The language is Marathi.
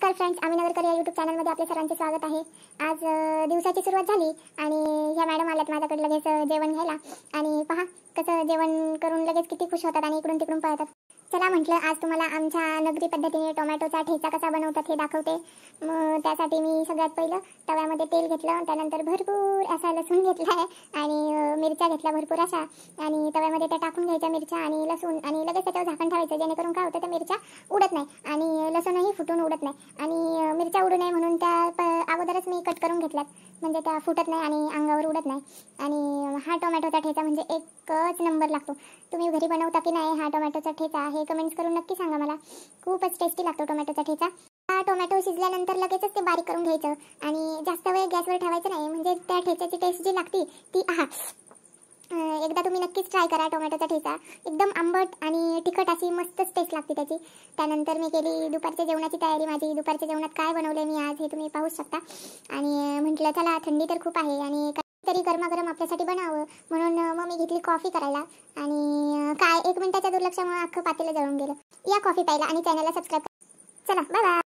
नमस्कार फ्रेंड्स आम्ही नगरकर या यूट्यूब चॅनलमध्ये आपल्या सर्वांचे स्वागत आहे आज दिवसाची सुरुवात झाली आणि ह्या मॅडम आल्यात माझ्याकडे लगेच जेवण घ्यायला आणि पहा कसं जेवण करून लगेच किती खुश होतात आणि इकडून तिकडून पळतात चला म्हटलं आज तुम्हाला आमच्या नगरी पद्धतीने टोमॅटोचा ठेचा कसा बनवतात हे दाखवते मग त्यासाठी मी सगळ्यात पहिलं तव्यामध्ये तेल घेतलं त्यानंतर भरपूर असा लसूण घेतला आहे आणि मिरच्या घेतल्या भरपूर असा आणि तव्यामध्ये त्या टाकून घ्यायच्या मिरच्या आणि लसूण आणि लगेच त्याच्यावर झाकण ठेवायचं जेणेकरून काय होतं त्या मिरच्या उडत नाही आणि लसूणही फुटून उडत नाही आणि मिरच्या उडू नये म्हणून त्या अगोदरच मी कट करून घेतल्यात म्हणजे त्या फुटत नाही आणि अंगावर उडत नाही आणि हा टोमॅटोचा ठेचा म्हणजे एकच नंबर लागतो तुम्ही घरी बनवता की नाही हा टोमॅटोचा ठेचा हे कमेंट्स करून नक्की सांगा मला खूपच टेस्टी लागतो टोमॅटोचा ठेचा हा टोमॅटो शिजल्यानंतर लगेचच ते बारीक करून घ्यायचं आणि जास्त वेळ गॅसवर ठेवायचं नाही म्हणजे त्या ठेच्याची टेस्ट जी लागते ती आहा एकदा तुम्ही नक्कीच ट्राय करा टोमॅटोचा ठेचा एकदम आंबट आणि तिखट अशी मस्तच टेस्ट लागते त्याची त्यानंतर मी केली दुपारच्या जेवणाची तयारी माझी दुपारच्या जेवणात काय बनवलं मी आज हे तुम्ही पाहू शकता आणि म्हटलं चला थंडी तर खूप आहे आणि तरी गरमागरम आपल्यासाठी बनावं म्हणून मग मी घेतली कॉफी करायला आणि काय एक मिनिटाच्या दुर्लक्षामुळे अख्खं पातेलं जळून गेलं या कॉफी प्यायला आणि चॅनलला सबस्क्राईब चला बाय बाय